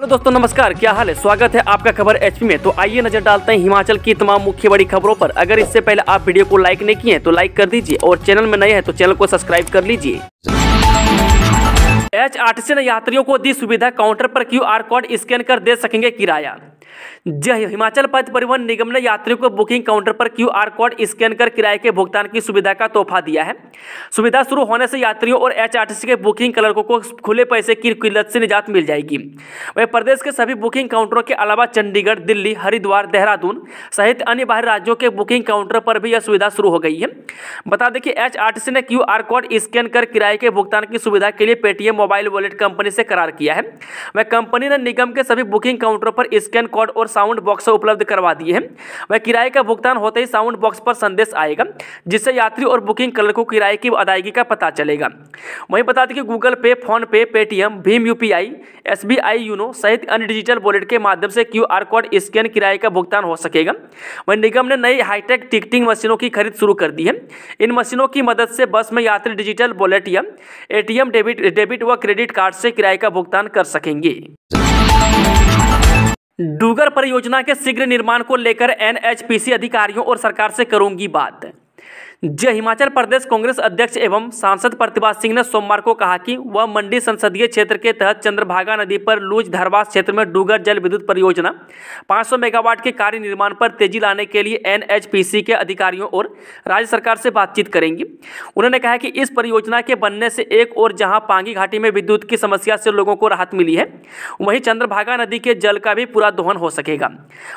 hello दोस्तों नमस्कार क्या हाल है स्वागत है आपका खबर एचपी में तो आइए नजर डालते हैं हिमाचल की तमाम मुख्य बड़ी खबरों पर अगर इससे पहले आप वीडियो को लाइक नहीं किए तो लाइक कर दीजिए और चैनल में नए हैं तो चैनल को सब्सक्राइब कर लीजिए एच ने यात्रियों को दी सुविधा काउंटर पर क्यू कोड स्कैन कर दे सकेंगे किराया जय हिमाचल पथ परिवहन निगम ने यात्रियों को बुकिंग काउंटर पर क्यू कोड स्कैन कर किराए के भुगतान की सुविधा का तोहफा दिया है सुविधा शुरू होने से यात्रियों और सी के बुकिंग क्लर्कों को खुले पैसे की किल्लत से निजात मिल जाएगी वहीं प्रदेश के सभी बुकिंग काउंटरों के अलावा चंडीगढ़ दिल्ली हरिद्वार देहरादून सहित अन्य बाहरी राज्यों के बुकिंग काउंटर पर भी यह सुविधा शुरू हो गई है बता दें कि सी ने क्यू कोड स्कैन कर किराए के भुगतान की सुविधा के लिए पेटीएम मोबाइल वॉलेट कंपनी से करार किया है वह कंपनी ने निगम के सभी बुकिंग काउंटरों पर स्कैन कोड और साउंड बॉक्स उपलब्ध करवा दिए हैं वह किराए का भुगतान होते ही साउंड बॉक्स पर संदेश आएगा जिससे यात्री और बुकिंग कलर को किराए की अदायगी का पता चलेगा वहीं बता दें कि गूगल पे फोनपे पेटीएम भीम यू पी आई यूनो सहित अन्य डिजिटल वॉलेट के माध्यम से क्यू कोड स्कैन किराए का भुगतान हो सकेगा वहीं निगम ने नई हाईटेक टिकटिंग मशीनों की खरीद शुरू कर दी है इन मशीनों की मदद से बस में यात्री डिजिटल वॉलेट या एटीएम डेबिट डेबिट व क्रेडिट कार्ड से किराए का भुगतान कर सकेंगे डूगर परियोजना के शीघ्र निर्माण को लेकर एनएचपीसी अधिकारियों और सरकार से करूंगी बात जय हिमाचल प्रदेश कांग्रेस अध्यक्ष एवं सांसद प्रतिभा सिंह ने सोमवार को कहा कि वह मंडी संसदीय क्षेत्र के तहत चंद्रभागा नदी पर लूज धरवास क्षेत्र में डूगर जल विद्युत परियोजना 500 मेगावाट के कार्य निर्माण पर तेजी लाने के लिए एनएचपीसी के अधिकारियों और राज्य सरकार से बातचीत करेंगी उन्होंने कहा कि इस परियोजना के बनने से एक और जहाँ पांगी घाटी में विद्युत की समस्या से लोगों को राहत मिली है वहीं चंद्रभागा नदी के जल का भी पूरा दोहन हो सकेगा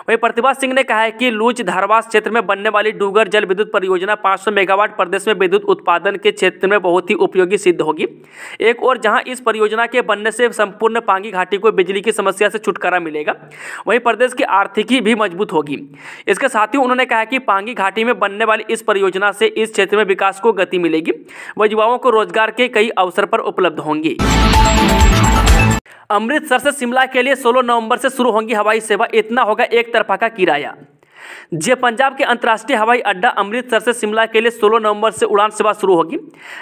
वहीं प्रतिभा सिंह ने कहा है कि लूज धारवास क्षेत्र में बनने वाली डूगर जल विद्युत परियोजना पाँच मेगावाट प्रदेश में विद्युत उत्पादन के क्षेत्र में बहुत ही उपयोगी सिद्ध होगी एक और जहां इस परियोजना के बनने से संपूर्ण पांगी घाटी को बिजली की समस्या से छुटकारा मिलेगा वहीं प्रदेश की आर्थिकी भी मजबूत होगी इसके साथ ही उन्होंने कहा कि पांगी घाटी में बनने वाली इस परियोजना से इस क्षेत्र में विकास को गति मिलेगी व युवाओं को रोजगार के कई अवसर पर उपलब्ध होंगे अमृतसर से शिमला के लिए 16 नवंबर से शुरू होंगी हवाई सेवा इतना होगा एक तरफा का किराया जे पंजाब के अंतर्राष्ट्रीय हवाई अड्डा अमृतसर से शिमला के लिए 16 नवंबर से उड़ान सेवा शुरू होगी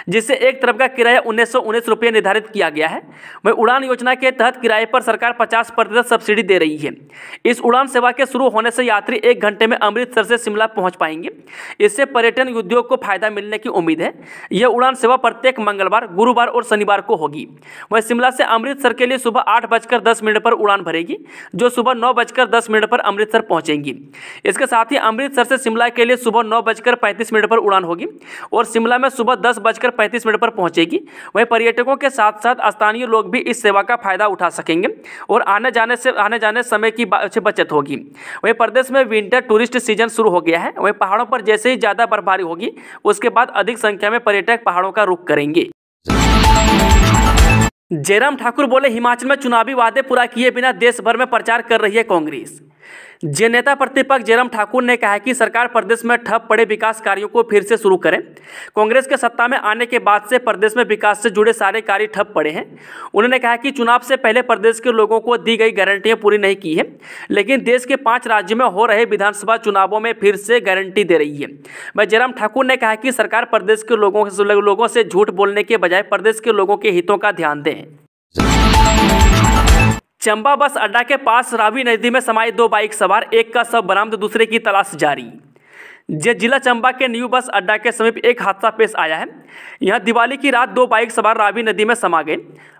जिससे एक तरफ का किराया उन्नीस सौ रुपये निर्धारित किया गया है वही उड़ान योजना के तहत किराए पर सरकार 50 प्रतिशत सब्सिडी दे रही है इस उड़ान सेवा के शुरू होने से यात्री एक घंटे में अमृतसर से शिमला पहुँच पाएंगे इससे पर्यटन उद्योग को फायदा मिलने की उम्मीद है यह उड़ान सेवा प्रत्येक मंगलवार गुरुवार और शनिवार को होगी वह शिमला से अमृतसर के लिए सुबह आठ बजकर दस मिनट पर उड़ान भरेगी जो सुबह नौ बजकर दस मिनट पर अमृतसर पहुँचेंगी इसके साथ ही अमृतसर से शिमला के लिए सुबह नौ बजकर पैंतीस मिनट पर उड़ान होगी और शिमला में सुबह दस बजकर पैंतीस मिनट पर पहुंचेगी वहीं पर्यटकों के साथ साथ स्थानीय लोग भी इस सेवा का फायदा उठा सकेंगे और आने जाने से आने जाने समय की बचत होगी वहीं प्रदेश में विंटर टूरिस्ट सीजन शुरू हो गया है वहीं पहाड़ों पर जैसे ही ज़्यादा बर्फबारी होगी उसके बाद अधिक संख्या में पर्यटक पहाड़ों का रुख करेंगे जयराम ठाकुर बोले हिमाचल में चुनावी वादे पूरा किए बिना देश भर में प्रचार कर रही है कांग्रेस जे नेता प्रतिपक्ष जयराम ठाकुर ने कहा कि सरकार प्रदेश में ठप पड़े विकास कार्यों को फिर से शुरू करें कांग्रेस के सत्ता में आने के बाद से प्रदेश में विकास से जुड़े सारे कार्य ठप पड़े हैं उन्होंने कहा कि चुनाव से पहले प्रदेश के लोगों को दी गई गारंटियां पूरी नहीं की है लेकिन देश के पांच राज्यों में हो रहे विधानसभा चुनावों में फिर से गारंटी दे रही है वह जयराम ठाकुर ने कहा कि सरकार प्रदेश के लोगों लोगों से झूठ बोलने के बजाय प्रदेश के लोगों के हितों का ध्यान दें चंबा बस अड्डा के पास रावी नदी में समाये दो बाइक सवार एक का शव बरामद दूसरे की तलाश जारी जे जिला चंबा के न्यू बस अड्डा के समीप एक हादसा पेश आया है यहां दिवाली की रात दो बाइक सवार रावी नदी में समा गए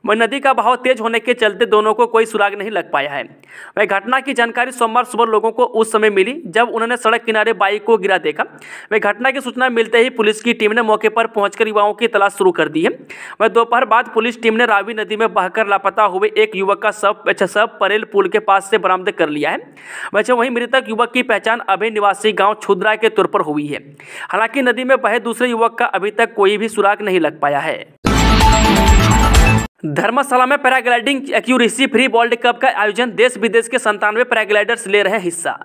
वह नदी का बहाव तेज होने के चलते दोनों को कोई सुराग नहीं लग पाया है वह घटना की जानकारी सोमवार सुबह लोगों को उस समय मिली जब उन्होंने सड़क किनारे बाइक को गिरा देखा वह घटना की सूचना मिलते ही पुलिस की टीम ने मौके पर पहुंचकर युवाओं की तलाश शुरू कर दी है वह दोपहर बाद पुलिस टीम ने रावी नदी में बहकर लापता हुए एक युवक का सब अच्छा, सब परेल पुल के पास से बरामद कर लिया है वैसे वहीं मृतक युवक की पहचान अभय निवासी गाँव छुद्रा के तौर पर हुई है हालांकि नदी में बहे दूसरे युवक का अभी तक कोई भी सुराग नहीं लग पाया है धर्मशाला में paragliding accuracy free world cup का आयोजन देश विदेश के संतानवे पैराग्लाइडर्स ले रहे हिस्सा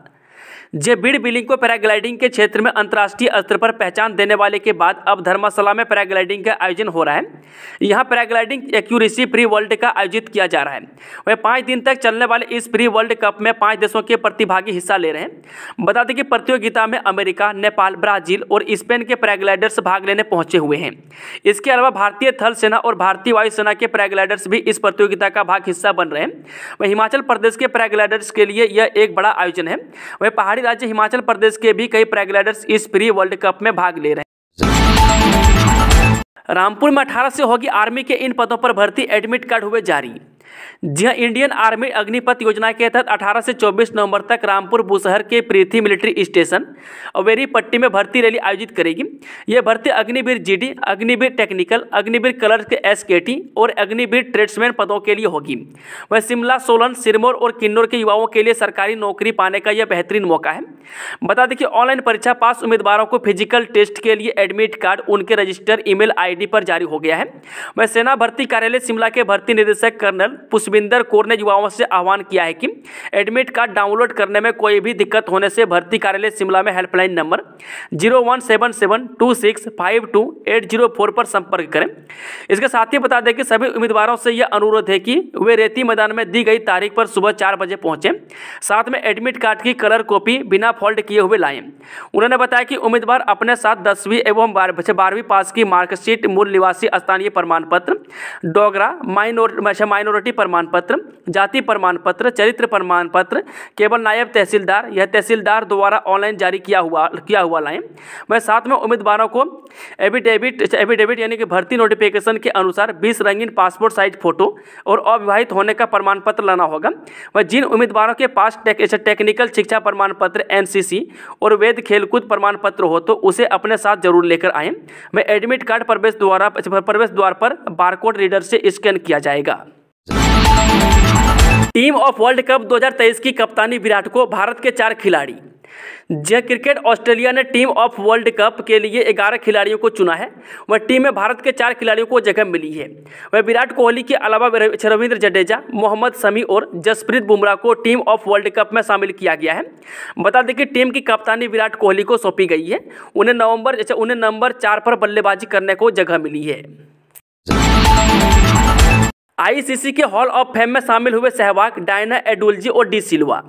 जे बीड बिलिंग को पैराग्लाइडिंग के क्षेत्र में अंतर्राष्ट्रीय स्तर पर पहचान देने वाले के बाद अब धर्मशाला में पैराग्लाइडिंग का आयोजन हो रहा है यहाँ पैराग्लाइडिंग एक्यूरेसी प्री वर्ल्ड का आयोजित किया जा रहा है वह पाँच दिन तक चलने वाले इस प्री वर्ल्ड कप में पाँच देशों के प्रतिभागी हिस्सा ले रहे हैं बता दें कि प्रतियोगिता में अमेरिका नेपाल ब्राजील और स्पेन के पैराग्लाइडर्स भाग लेने पहुंचे हुए हैं इसके अलावा भारतीय थल सेना और भारतीय वायुसेना के पैराग्लाइडर्स भी इस प्रतियोगिता का भाग हिस्सा बन रहे हैं वह हिमाचल प्रदेश के पैराग्लाइडर्स के लिए यह एक बड़ा आयोजन है वह पहाड़ी पहाड़ी राज्य हिमाचल प्रदेश के भी कई पैराग्लाइडर्स इस प्री वर्ल्ड कप में भाग ले रहे हैं रामपुर में अठारह से होगी आर्मी के इन पदों पर भर्ती एडमिट कार्ड हुए जारी जी हाँ इंडियन आर्मी अग्निपथ योजना के तहत 18 से 24 नवंबर तक रामपुर बुशहर के प्रीथी मिलिट्री स्टेशन अवेरी पट्टी में भर्ती रैली आयोजित करेगी यह भर्ती Agniveer GD, Agniveer technical Agniveer clerks के एसकेटी और अग्निवीर ट्रेड्समैन पदों के लिए होगी वह शिमला सोलन सिरमौर और किन्नौर के युवाओं के लिए सरकारी नौकरी पाने का यह बेहतरीन मौका है बता दें कि ऑनलाइन परीक्षा पास उम्मीदवारों को फिजिकल टेस्ट के लिए एडमिट कार्ड उनके रजिस्टर ईमेल आईडी पर जारी हो गया है वह सेना भर्ती कार्यालय शिमला के भर्ती निदेशक कर्नल पुष्पिंदर कौर ने युवाओं से आह्वान किया है कि एडमिट कार्ड डाउनलोड करने में कोई भी दिक्कत होने से भर्ती कार्यालय शिमला में helpline number zero one seven seven two six five two eight zero four पर संपर्क करें इसके साथ ही बता दें कि सभी उम्मीदवारों से यह अनुरोध है कि वे रेती मैदान में दी गई तारीख पर सुबह चार बजे पहुंचे साथ में एडमिट कार्ड की कलर कॉपी बिना फॉल्ट किए हुए लाएं उन्होंने बताया कि उम्मीदवार अपने साथ दसवीं एवं बारहवीं पास की मार्कशीट मूल निवासी स्थानीय प्रमाण पत्र डोगरा माइनोर अच्छा, माइनॉरिटी प्रमाण पत्र जाति प्रमाण पत्र चरित्र प्रमाण पत्र केवल नायब तहसीलदार यह तहसीलदार द्वारा ऑनलाइन जारी किया हुआ किया हुआ लाएँ वह साथ में उम्मीदवारों को एविडेविट एविडेविट यानी कि भर्ती नोटिफिकेशन के अनुसार बीस रंगीन पासपोर्ट साइज फोटो और अविवाहित होने का प्रमाण पत्र लाना होगा वह जिन उम्मीदवारों के पास टेक्निकल शिक्षा प्रमाण पत्र एन और वेद खेलकूद प्रमाण पत्र हो तो उसे अपने साथ जरूर लेकर आएँ वह एडमिट कार्ड प्रवेश द्वारा प्रवेश द्वार पर बारकोड रीडर से स्कैन किया जाएगा टीम ऑफ वर्ल्ड कप 2023 की कप्तानी विराट को भारत के चार खिलाड़ी जय क्रिकेट ऑस्ट्रेलिया ने टीम ऑफ वर्ल्ड कप के लिए 11 खिलाड़ियों को चुना है वह टीम में भारत के चार खिलाड़ियों को जगह मिली है वह विराट कोहली के अलावा रविंद्र जडेजा मोहम्मद शमी और जसप्रीत बुमराह को टीम ऑफ वर्ल्ड कप में शामिल किया गया है बता दें कि टीम की कप्तानी विराट कोहली को सौंपी गई है उन्हें नवम्बर अच्छा, उन्हें नंबर चार पर बल्लेबाजी करने को जगह मिली है आईसीसी के हॉल ऑफ फेम में शामिल हुए सहवाग डायना एडुलजी और डी सिल्वा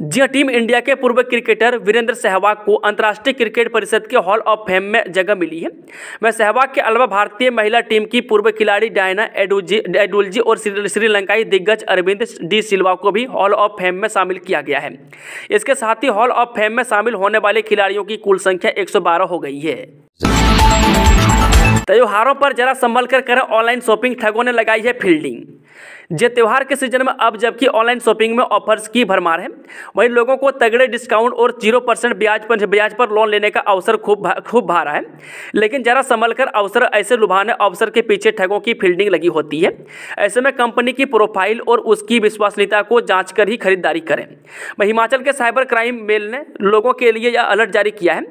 जी टीम इंडिया के पूर्व क्रिकेटर वीरेंद्र सहवाग को अंतर्राष्ट्रीय क्रिकेट परिषद के हॉल ऑफ फेम में जगह मिली है वह सहवाग के अलावा भारतीय महिला टीम की पूर्व खिलाड़ी डायना एडुलजी एडुलजी और श्रीलंकाई दिग्गज अरविंद डी सिल्वा को भी हॉल ऑफ फेम में शामिल किया गया है इसके साथ ही हॉल ऑफ फेम में शामिल होने वाले खिलाड़ियों की कुल संख्या एक हो गई है त्योहारों पर जरा संभल कर करें ऑनलाइन शॉपिंग ठगों ने लगाई है फील्डिंग जे त्यौहार के सीजन में अब जबकि ऑनलाइन शॉपिंग में ऑफर्स की भरमार है वहीं लोगों को तगड़े डिस्काउंट और जीरो परसेंट ब्याज पर ब्याज पर लोन लेने का अवसर खूब भा, खूब भारा है लेकिन जरा संभल कर अवसर ऐसे लुभाने अवसर के पीछे ठगों की फील्डिंग लगी होती है ऐसे में कंपनी की प्रोफाइल और उसकी विश्वसनीयता को जाँच कर ही खरीदारी करें हिमाचल के साइबर क्राइम मेल ने लोगों के लिए यह अलर्ट जारी किया है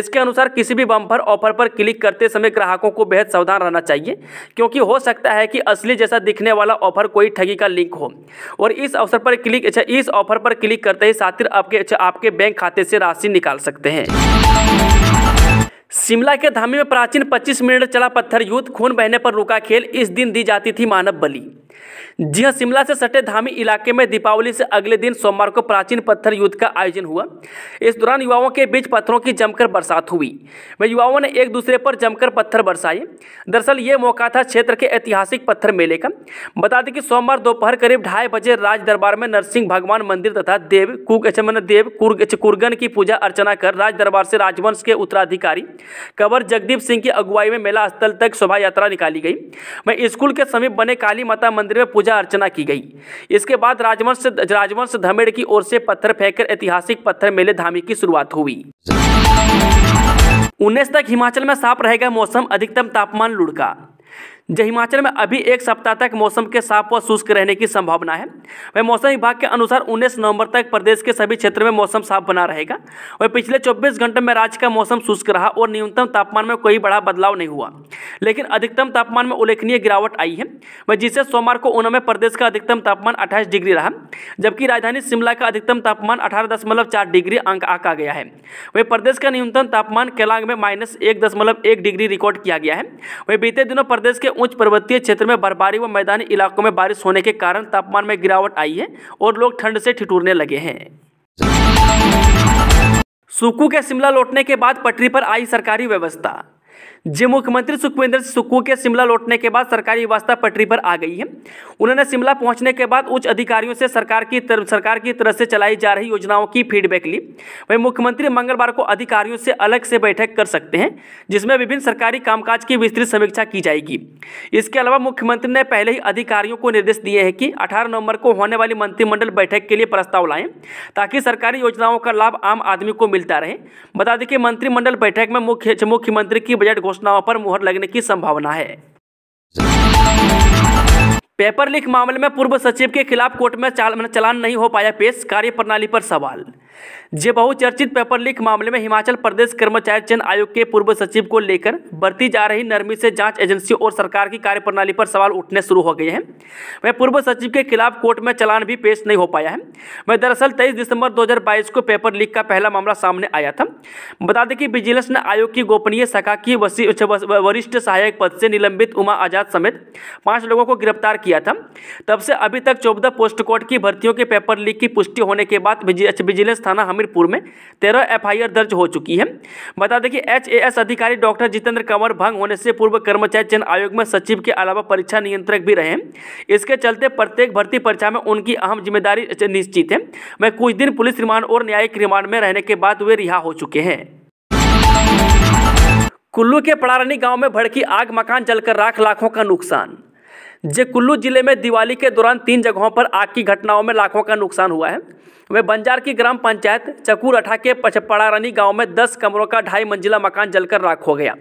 इसके अनुसार किसी भी बम्पर ऑफर पर क्लिक करते समय ग्राहकों को बेहद सावधान रहना चाहिए क्योंकि हो सकता है कि असली जैसा दिखने वाला ऑफर कोई कोई ठगी का लिंक हो और इस अवसर पर क्लिक अच्छा इस ऑफर पर क्लिक करते ही साथी आपके अच्छा आपके बैंक खाते से राशि निकाल सकते हैं शिमला के धामी में प्राचीन 25 मिनट चला पत्थर युद्ध खून बहने पर रुका खेल इस दिन दी जाती थी मानव बलि जी हाँ शिमला से सटे धामी इलाके में दीपावली से अगले दिन सोमवार को प्राचीन पत्थर युद्ध का आयोजन हुआ इस दौरान युवाओं के बीच पत्थरों की जमकर बरसात हुई वे युवाओं ने एक दूसरे पर जमकर पत्थर बरसाए दरअसल ये मौका था क्षेत्र के ऐतिहासिक पत्थर मेले का बता दें कि सोमवार दोपहर करीब ढाई बजे राज दरबार में नरसिंह भगवान मंदिर तथा देव कुक देव कुरगन की पूजा अर्चना कर राज दरबार से राजवंश के उत्तराधिकारी कंवर जगदीप सिंह की अगुवाई में मेला स्थल तक शोभा यात्रा निकाली गई वह स्कूल के समीप बने काली माता मंदिर में पूजा अर्चना की गई इसके बाद राजवंश राजवंश धमेड़ की ओर से पत्थर फेंककर ऐतिहासिक पत्थर मेले धामी की शुरुआत हुई उन्नीस तक हिमाचल में साफ रहेगा मौसम अधिकतम तापमान लुढ़का जो हिमाचल में अभी एक सप्ताह तक मौसम के साफ व शुष्क रहने की संभावना है वह मौसम विभाग के अनुसार 19 नवंबर तक प्रदेश के सभी क्षेत्र में मौसम साफ बना रहेगा वह पिछले 24 घंटे में राज्य का मौसम शुष्क रहा और न्यूनतम तापमान में कोई बड़ा बदलाव नहीं हुआ लेकिन अधिकतम तापमान में उल्लेखनीय गिरावट आई है जिससे सोमवार को ऊना में प्रदेश का अधिकतम तापमान अट्ठाईस डिग्री रहा जबकि राजधानी शिमला का अधिकतम तापमान अठारह डिग्री अंक आका गया है वही प्रदेश का न्यूनतम तापमान केलांग में माइनस डिग्री रिकॉर्ड किया गया है वही बीते दिनों प्रदेश के उच्च पर्वतीय क्षेत्र में बर्फबारी व मैदानी इलाकों में बारिश होने के कारण तापमान में गिरावट आई है और लोग ठंड से ठिठुरने लगे हैं सुकू के शिमला लौटने के बाद पटरी पर आई सरकारी व्यवस्था जो मुख्यमंत्री सुखविंदर सुक्कू के शिमला लौटने के बाद सरकारी व्यवस्था पटरी पर आ गई है उन्होंने शिमला पहुंचने के बाद उच्च अधिकारियों से सरकार की तर, सरकार की तरफ से चलाई जा रही योजनाओं की फीडबैक ली वहीं मुख्यमंत्री मंगलवार को अधिकारियों से अलग से बैठक कर सकते हैं जिसमें विभिन्न सरकारी कामकाज की विस्तृत समीक्षा की जाएगी इसके अलावा मुख्यमंत्री ने पहले ही अधिकारियों को निर्देश दिए हैं कि अठारह नवंबर को होने वाली मंत्रिमंडल बैठक के लिए प्रस्ताव लाएं ताकि सरकारी योजनाओं का लाभ आम आदमी को मिलता रहे बता दें कि मंत्रिमंडल बैठक में मुख्य मुख्यमंत्री की बजट घोषणाओं पर मुहर लगने की संभावना है पेपर लीक मामले में पूर्व सचिव के खिलाफ कोर्ट में चालान नहीं हो पाया पेश कार्य प्रणाली पर सवाल जे बहुचर्चित पेपर लीक मामले में हिमाचल प्रदेश कर्मचारी चयन आयोग के पूर्व सचिव को लेकर बरती जा रही नरमी से जांच एजेंसियों और सरकार की कार्यप्रणाली पर सवाल उठने शुरू हो गए हैं वह पूर्व सचिव के खिलाफ कोर्ट में चलान भी पेश नहीं हो पाया है वह दरअसल तेईस दिसंबर दो को पेपर लीक का पहला मामला सामने आया था बता दें कि विजिलेंस ने आयोग की गोपनीय शाखा की वरिष्ठ सहायक पद से निलंबित उमा आजाद समेत पांच लोगों को गिरफ्तार किया था तब से अभी तक चौदह पोस्ट कोर्ट की भर्तियों के पेपर लीक की पुष्टि होने के बाद विजिलेंस पुलिस थाना हमीरपुर में तेरह एफ दर्ज हो चुकी है बता दें कि एच अधिकारी डॉक्टर जितेंद्र कंवर भंग होने से पूर्व कर्मचारी चयन आयोग में सचिव के अलावा परीक्षा नियंत्रक भी रहे इसके चलते प्रत्येक भर्ती परीक्षा में उनकी अहम जिम्मेदारी निश्चित है वह कुछ दिन पुलिस रिमांड और न्यायिक रिमांड में रहने के बाद वे रिहा हो चुके हैं कुल्लू के पड़ारानी गांव में भड़की आग मकान जलकर राख लाखों का नुकसान जे कुल्लू जिले में दिवाली के दौरान तीन जगहों पर आग की घटनाओं में लाखों का नुकसान हुआ है वे बंजार की ग्राम पंचायत चकूरठा के पचपड़ारानी गांव में दस कमरों का ढाई मंजिला मकान जलकर राख हो गया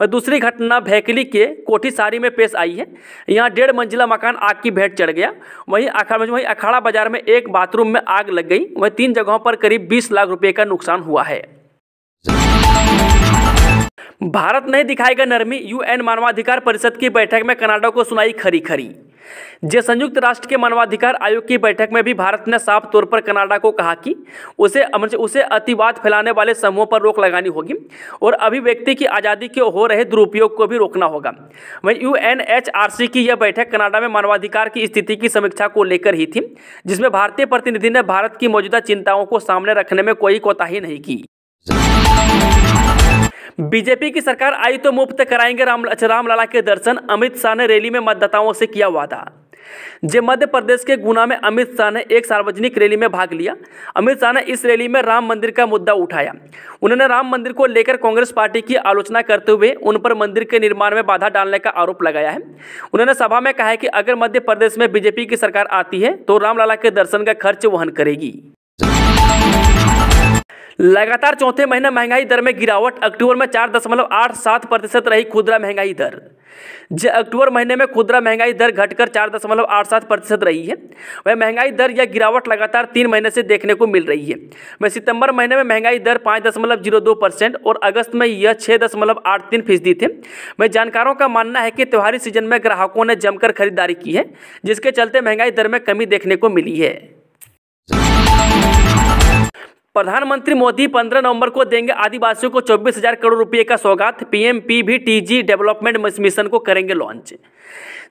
वह दूसरी घटना भैकली के कोठीसारी में पेश आई है यहां डेढ़ मंजिला मकान आग की भेंट चढ़ गया वहीं अखाड़ा वहीं अखाड़ा बाजार में एक बाथरूम में आग लग गई वहीं तीन जगहों पर करीब बीस लाख रुपये का नुकसान हुआ है भारत नहीं दिखाएगा नरमी यूएन मानवाधिकार परिषद की बैठक में कनाडा को सुनाई खरी खरी जे संयुक्त राष्ट्र के मानवाधिकार आयोग की बैठक में भी भारत ने साफ तौर पर कनाडा को कहा कि उसे उसे अतिवाद फैलाने वाले समूहों पर रोक लगानी होगी और अभिव्यक्ति की आज़ादी के हो रहे दुरुपयोग को भी रोकना होगा वहीं यूएनएचआरसी की यह बैठक कनाडा में मानवाधिकार की स्थिति की समीक्षा को लेकर ही थी जिसमें भारतीय प्रतिनिधि ने भारत की मौजूदा चिंताओं को सामने रखने में कोई कोताही नहीं की बीजेपी की सरकार आई तो मुफ्त कराएंगे राम अच्छा, रामलला के दर्शन अमित शाह ने रैली में मतदाताओं से किया वादा जे मध्य प्रदेश के गुना में अमित शाह ने एक सार्वजनिक रैली में भाग लिया अमित शाह ने इस रैली में राम मंदिर का मुद्दा उठाया उन्होंने राम मंदिर को लेकर कांग्रेस पार्टी की आलोचना करते हुए उन पर मंदिर के निर्माण में बाधा डालने का आरोप लगाया है उन्होंने सभा में कहा कि अगर मध्य प्रदेश में बीजेपी की सरकार आती है तो रामलला के दर्शन का खर्च वहन करेगी लगातार चौथे महीने महंगाई दर में गिरावट अक्टूबर में चार दशमलव आठ सात प्रतिशत रही खुदरा महंगाई दर जो अक्टूबर महीने में खुदरा महंगाई दर घटकर चार दशमलव आठ सात प्रतिशत रही है वह महंगाई दर या गिरावट लगातार तीन महीने से देखने को मिल रही है वह सितंबर महीने में महंगाई दर पाँच दशमलव जीरो दो परसेंट और अगस्त में यह छः दशमलव आठ तीन फीसदी थे वह जानकारों का मानना है कि त्योहारी सीजन में ग्राहकों ने जमकर खरीदारी की है जिसके चलते महंगाई दर में कमी देखने को मिली है प्रधानमंत्री मोदी 15 नवंबर को देंगे आदिवासियों को चौबीस हजार करोड़ रुपए का सौगात पीएमपीवीटीजी डेवलपमेंट मिशन को करेंगे लॉन्च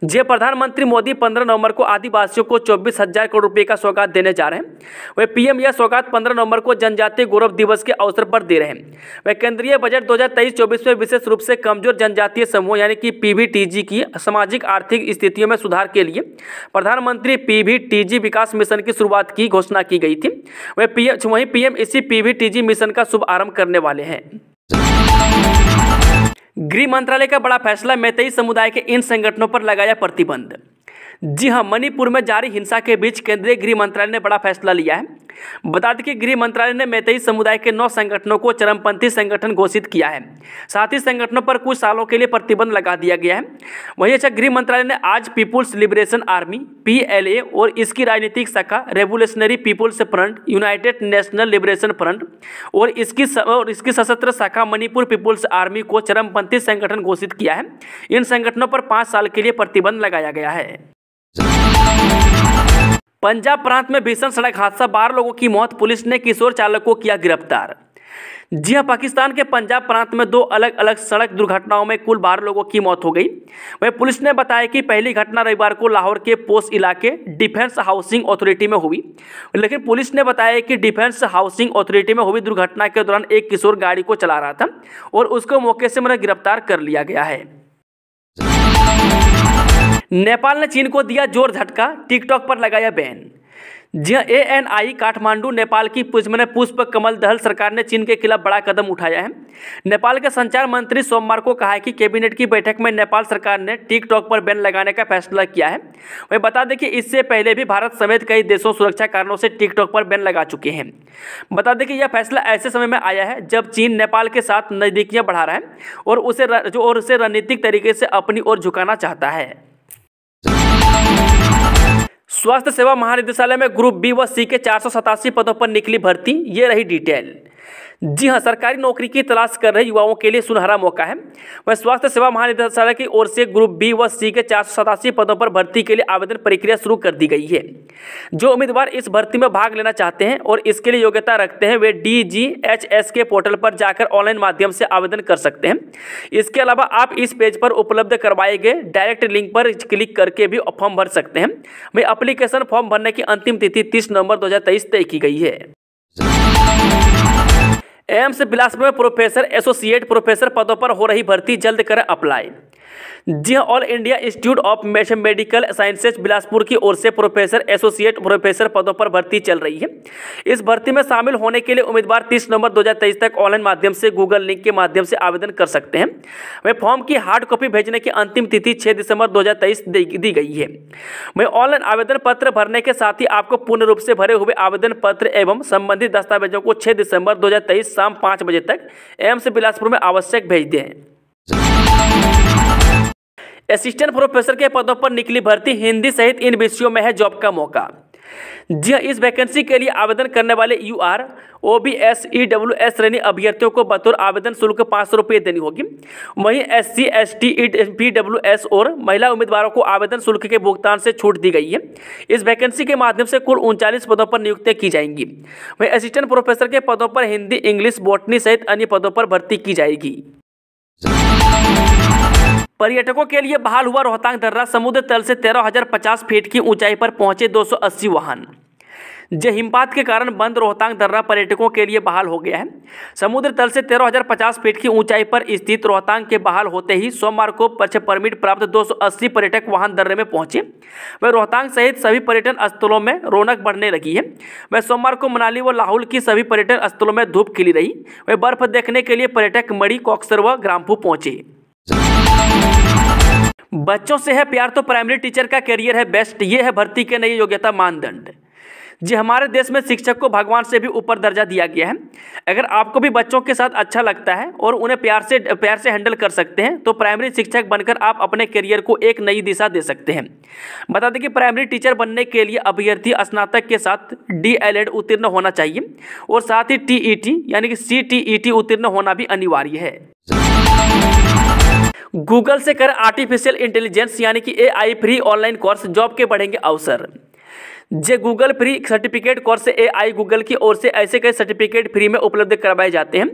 जे प्रधानमंत्री मोदी 15 नवंबर को आदिवासियों को चौबीस हजार करोड़ रुपए का सौगात देने जा रहे हैं वे पीएम यह सौगात 15 नवंबर को जनजातीय गौरव दिवस के अवसर पर दे रहे हैं वह केंद्रीय बजट 2023-24 में विशेष रूप से कमजोर जनजातीय समूह यानी कि पीवीटीजी की सामाजिक आर्थिक स्थितियों में सुधार के लिए प्रधानमंत्री पी विकास मिशन की शुरुआत की घोषणा की गई थी वे पी वहीं पीएम इसी पी मिशन का शुभारंभ करने वाले हैं गृह मंत्रालय का बड़ा फैसला मैतई समुदाय के इन संगठनों पर लगाया प्रतिबंध जी हाँ मणिपुर में जारी हिंसा के बीच केंद्रीय गृह मंत्रालय ने बड़ा फैसला लिया है बता दें कि गृह मंत्रालय ने मैतई समुदाय के नौ संगठनों को चरमपंथी संगठन घोषित किया है साथ ही संगठनों पर कुछ सालों के लिए प्रतिबंध लगा दिया गया है वहीं अच्छा गृह मंत्रालय ने आज पीपुल्स लिबरेशन आर्मी पीएलए और इसकी राजनीतिक शाखा revolutionary people's front united national liberation front और इसकी और इसकी सशस्त्र शाखा मणिपुर पीपुल्स आर्मी को चरमपंथी संगठन घोषित किया है इन संगठनों पर पाँच साल के लिए प्रतिबंध लगाया गया है पंजाब प्रांत में भीषण सड़क हादसा बारह लोगों की मौत पुलिस ने किशोर चालक को किया गिरफ्तार जी हां पाकिस्तान के पंजाब प्रांत में दो अलग अलग सड़क दुर्घटनाओं में कुल बारह लोगों की मौत हो गई वहीं पुलिस ने बताया कि पहली घटना रविवार को लाहौर के पोस इलाके डिफेंस हाउसिंग अथॉरिटी में हुई लेकिन पुलिस ने बताया कि डिफेंस हाउसिंग अथॉरिटी में हुई दुर्घटना के दौरान एक किशोर गाड़ी को चला रहा था और उसको मौके से मतलब गिरफ्तार कर लिया गया है नेपाल ने चीन को दिया जोर झटका टिकटॉक पर लगाया बैन जी हाँ A N I Kathmandu Nepal की मैंने पुष्प कमल दहल सरकार ने चीन के खिलाफ बड़ा कदम उठाया है नेपाल के संचार मंत्री सोमवार को कहा है कि कैबिनेट की बैठक में नेपाल सरकार ने टिकटॉक पर बैन लगाने का फैसला किया है वही बता दें कि इससे पहले भी भारत समेत कई देशों सुरक्षा कारणों से टिकटॉक पर बैन लगा चुके हैं बता दें कि यह फैसला ऐसे समय में आया है जब चीन नेपाल के साथ नज़दीकियाँ बढ़ा रहा है और उसे जो और उसे रणनीतिक तरीके से अपनी ओर झुकाना चाहता है स्वास्थ्य सेवा महानिदेशालय में ग्रुप बी व सी के चार पदों पर निकली भर्ती ये रही डिटेल जी हाँ सरकारी नौकरी की तलाश कर रहे युवाओं के लिए सुनहरा मौका है वह स्वास्थ्य सेवा महानिदेशालय की ओर से ग्रुप बी व सी के चार पदों पर भर्ती के लिए आवेदन प्रक्रिया शुरू कर दी गई है जो उम्मीदवार इस भर्ती में भाग लेना चाहते हैं और इसके लिए योग्यता रखते हैं वे डी जी एच एस के पोर्टल पर जाकर ऑनलाइन माध्यम से आवेदन कर सकते हैं इसके अलावा आप इस पेज पर उपलब्ध करवाए गए डायरेक्ट लिंक पर क्लिक करके भी फॉर्म भर सकते हैं वे अप्लीकेशन फॉर्म भरने की अंतिम तिथि तीस नवंबर दो तय की गई है एम्स बिलासपुर में प्रोफेसर एसोसिएट प्रोफेसर पदों पर हो रही भर्ती जल्द करें अप्लाई जी हाँ all India institute of medical sciences Bilaspur की ओर से प्रोफेसर एसोसिएट प्रोफेसर पदों पर भर्ती चल रही है इस भर्ती में शामिल होने के लिए उम्मीदवार 30 नवंबर 2023 तक ऑनलाइन माध्यम से गूगल लिंक के माध्यम से आवेदन कर सकते हैं वह फॉर्म की हार्ड कॉपी भेजने की अंतिम तिथि छः दिसंबर दो दी गई है वे ऑनलाइन आवेदन पत्र भरने के साथ ही आपको पूर्ण रूप से भरे हुए आवेदन पत्र एवं संबंधित दस्तावेजों को छः दिसंबर दो शाम पाँच बजे तक एम्स बिलासपुर में आवश्यक भेज दें असिस्टेंट प्रोफेसर के पदों पर निकली भर्ती हिंदी सहित इन विषयों में है जॉब का मौका जी हाँ, इस वैकेंसी के लिए आवेदन करने वाले U R O B S E W S श्रेणी अभ्यर्थियों को बतौर आवेदन शुल्क पाँच सौ रुपये देनी होगी वहीं S C S T E P W S और महिला उम्मीदवारों को आवेदन शुल्क के भुगतान से छूट दी गई है इस वैकेंसी के माध्यम से कुल उनचालीस पदों पर नियुक्तियाँ की जाएंगी वहीं असिस्टेंट प्रोफेसर के पदों पर हिंदी इंग्लिश बॉटनी सहित अन्य पदों पर भर्ती की जाएगी पर्यटकों के लिए बहाल हुआ रोहतांग दर्रा समुद्र तल से तेरह हजार पचास फीट की ऊंचाई पर पहुंचे 280 वाहन जो हिमपात के कारण बंद रोहतांग दर्रा पर्यटकों के लिए बहाल हो गया है समुद्र तल से 13,050 फीट की ऊंचाई पर स्थित रोहतांग के बहाल होते ही सोमवार को परमिट प्राप्त 280 पर्यटक वाहन दर्रे में पहुंचे वह रोहतांग सहित सभी पर्यटन स्थलों में रौनक बढ़ने लगी है वह सोमवार को मनाली व लाहौल की सभी पर्यटन स्थलों में धूप खिली रही वह बर्फ देखने के लिए पर्यटक मड़ी कॉक्सर व ग्रामपू पहुंचे बच्चों से है प्यार तो प्राइमरी टीचर का करियर है बेस्ट ये है भर्ती के नई योग्यता मानदंड जी हमारे देश में शिक्षक को भगवान से भी ऊपर दर्जा दिया गया है अगर आपको भी बच्चों के साथ अच्छा लगता है और उन्हें प्यार से प्यार से हैंडल कर सकते हैं तो प्राइमरी शिक्षक बनकर आप अपने करियर को एक नई दिशा दे सकते हैं बता दें कि प्राइमरी टीचर बनने के लिए अभ्यर्थी स्नातक के साथ डी उत्तीर्ण होना चाहिए और साथ ही टी e यानी कि सी e उत्तीर्ण होना भी अनिवार्य है गूगल से करें आर्टिफिशियल इंटेलिजेंस यानी कि AI free online course job के बढ़ेंगे अवसर जे Google free certificate course A I Google की ओर से ऐसे कई सर्टिफिकेट फ्री में उपलब्ध करवाए जाते हैं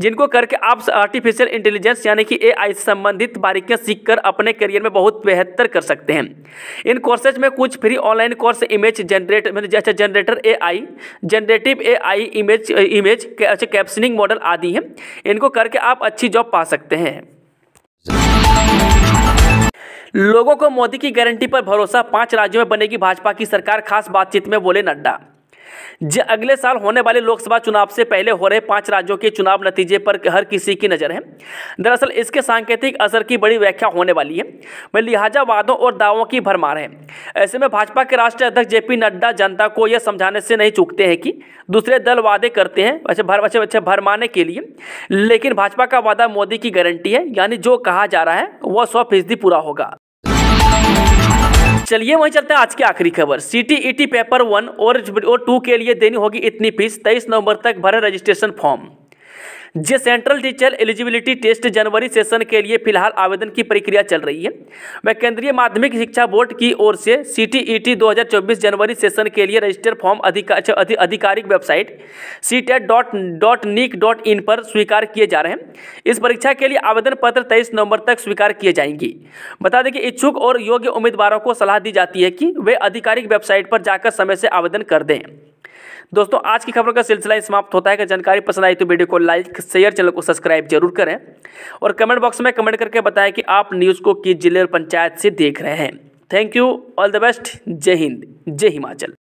जिनको करके आप आर्टिफिशियल इंटेलिजेंस यानी कि ए आई से संबंधित बारीकियां सीखकर अपने करियर में बहुत बेहतर कर सकते हैं इन कोर्सेज में कुछ free online course image generate जैसे generator A I generative A I image image captioning model आदि हैं इनको करके आप अच्छी जॉब पा सकते हैं लोगों को मोदी की गारंटी पर भरोसा पांच राज्यों में बनेगी भाजपा की सरकार खास बातचीत में बोले नड्डा जो अगले साल होने वाले लोकसभा चुनाव से पहले हो रहे पांच राज्यों के चुनाव नतीजे पर हर किसी की नज़र है दरअसल इसके सांकेतिक असर की बड़ी व्याख्या होने वाली है वह लिहाजा वादों और दावों की भरमार है ऐसे में भाजपा के राष्ट्रीय अध्यक्ष जे पी नड्डा जनता को यह समझाने से नहीं चूकते हैं कि दूसरे दल वादे करते हैं वैसे भर वैसे वैसे भरमाने के लिए लेकिन भाजपा का वादा मोदी की गारंटी है यानी जो कहा जा रहा है वह सौ फीसदी पूरा होगा चलिए वहीं चलते हैं आज की आखिरी खबर सीटीईटी पेपर वन और और टू के लिए देनी होगी इतनी फीस तेईस नवंबर तक भरे रजिस्ट्रेशन फॉर्म जे सेंट्रल टीचर एलिजिबिलिटी टेस्ट जनवरी सेशन के लिए फिलहाल आवेदन की प्रक्रिया चल रही है वह केंद्रीय माध्यमिक शिक्षा बोर्ड की ओर से सी टी ई टी दो जनवरी सेशन के लिए रजिस्टर फॉर्म अधिका, अच्छा, अधि, आधिकारिक website C TET dot dot nic dot in पर स्वीकार किए जा रहे हैं इस परीक्षा के लिए आवेदन पत्र तेईस नवंबर तक स्वीकार किए जाएंगी बता दें कि इच्छुक और योग्य उम्मीदवारों को सलाह दी जाती है कि वे आधिकारिक वेबसाइट पर जाकर समय से आवेदन कर दें दोस्तों आज की खबरों का सिलसिला समाप्त होता है अगर जानकारी पसंद आई तो वीडियो को लाइक शेयर चैनल को सब्सक्राइब जरूर करें और कमेंट बॉक्स में कमेंट करके बताएं कि आप न्यूज़ को किस जिले और पंचायत से देख रहे हैं thank you all the best जय हिंद जय हिमाचल